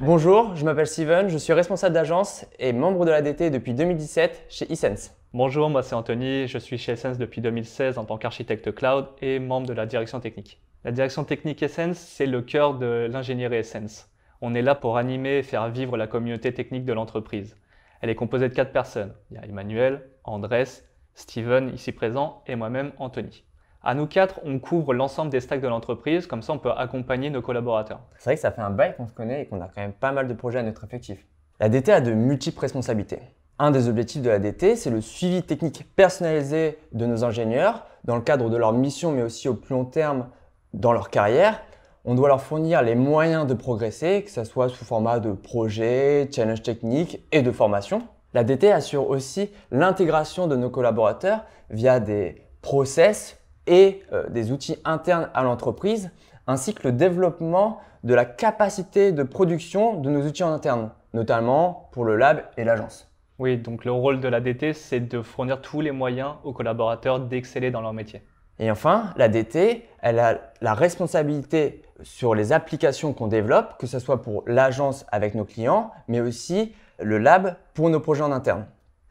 Bonjour, je m'appelle Steven, je suis responsable d'agence et membre de la DT depuis 2017 chez Essence. Bonjour, moi c'est Anthony, je suis chez Essence depuis 2016 en tant qu'architecte cloud et membre de la direction technique. La direction technique Essence, c'est le cœur de l'ingénierie Essence. On est là pour animer et faire vivre la communauté technique de l'entreprise. Elle est composée de quatre personnes. Il y a Emmanuel, Andrés, Steven ici présent et moi-même Anthony. À nous quatre, on couvre l'ensemble des stacks de l'entreprise, comme ça on peut accompagner nos collaborateurs. C'est vrai que ça fait un bail qu'on se connaît et qu'on a quand même pas mal de projets à notre effectif. La DT a de multiples responsabilités. Un des objectifs de la DT, c'est le suivi technique personnalisé de nos ingénieurs dans le cadre de leur mission, mais aussi au plus long terme dans leur carrière. On doit leur fournir les moyens de progresser, que ce soit sous format de projets, challenge techniques et de formation. La DT assure aussi l'intégration de nos collaborateurs via des process et euh, des outils internes à l'entreprise, ainsi que le développement de la capacité de production de nos outils en interne, notamment pour le lab et l'agence. Oui, donc le rôle de la DT, c'est de fournir tous les moyens aux collaborateurs d'exceller dans leur métier. Et enfin, la DT, elle a la responsabilité sur les applications qu'on développe, que ce soit pour l'agence avec nos clients, mais aussi le lab pour nos projets en interne.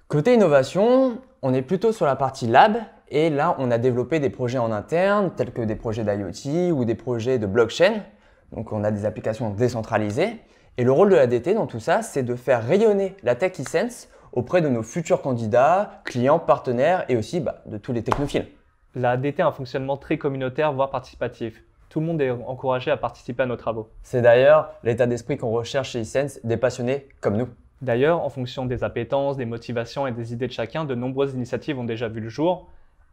Côté innovation, on est plutôt sur la partie lab et là, on a développé des projets en interne, tels que des projets d'IoT ou des projets de blockchain. Donc, on a des applications décentralisées. Et le rôle de la DT dans tout ça, c'est de faire rayonner la Tech Essence auprès de nos futurs candidats, clients, partenaires et aussi bah, de tous les technophiles. La DT a un fonctionnement très communautaire, voire participatif. Tout le monde est encouragé à participer à nos travaux. C'est d'ailleurs l'état d'esprit qu'on recherche chez eSense, des passionnés comme nous. D'ailleurs, en fonction des appétences, des motivations et des idées de chacun, de nombreuses initiatives ont déjà vu le jour,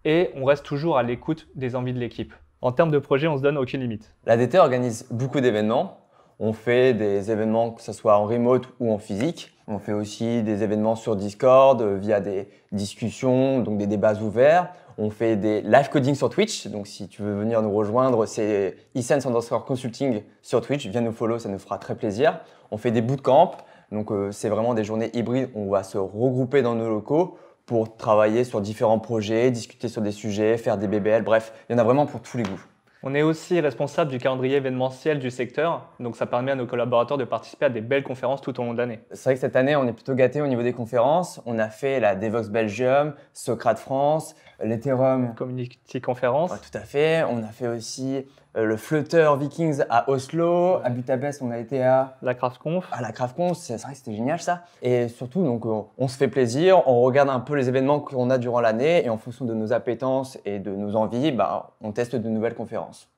et on reste toujours à l'écoute des envies de l'équipe. En termes de projet, on se donne aucune limite. La DT organise beaucoup d'événements. On fait des événements que ce soit en remote ou en physique. On fait aussi des événements sur Discord euh, via des discussions, donc des débats ouverts. On fait des live coding sur Twitch. Donc si tu veux venir nous rejoindre, c'est eSense underscore consulting sur Twitch. Viens nous follow, ça nous fera très plaisir. On fait des bootcamps. Donc euh, c'est vraiment des journées hybrides. On va se regrouper dans nos locaux pour travailler sur différents projets, discuter sur des sujets, faire des BBL, bref, il y en a vraiment pour tous les goûts. On est aussi responsable du calendrier événementiel du secteur, donc ça permet à nos collaborateurs de participer à des belles conférences tout au long de l'année. C'est vrai que cette année, on est plutôt gâté au niveau des conférences. On a fait la Devox Belgium, Socrate France, l'Ethereum. Community Conference. Ouais, tout à fait. On a fait aussi euh, le Flutter Vikings à Oslo, à Budapest, on a été à la CraftConf. À la CraftConf, c'est vrai que c'était génial ça. Et surtout, donc, on, euh, on, se fait plaisir, on regarde un peu les événements qu'on a durant l'année et en fonction de nos appétences et de nos envies, bah, on teste de nouvelles conférences.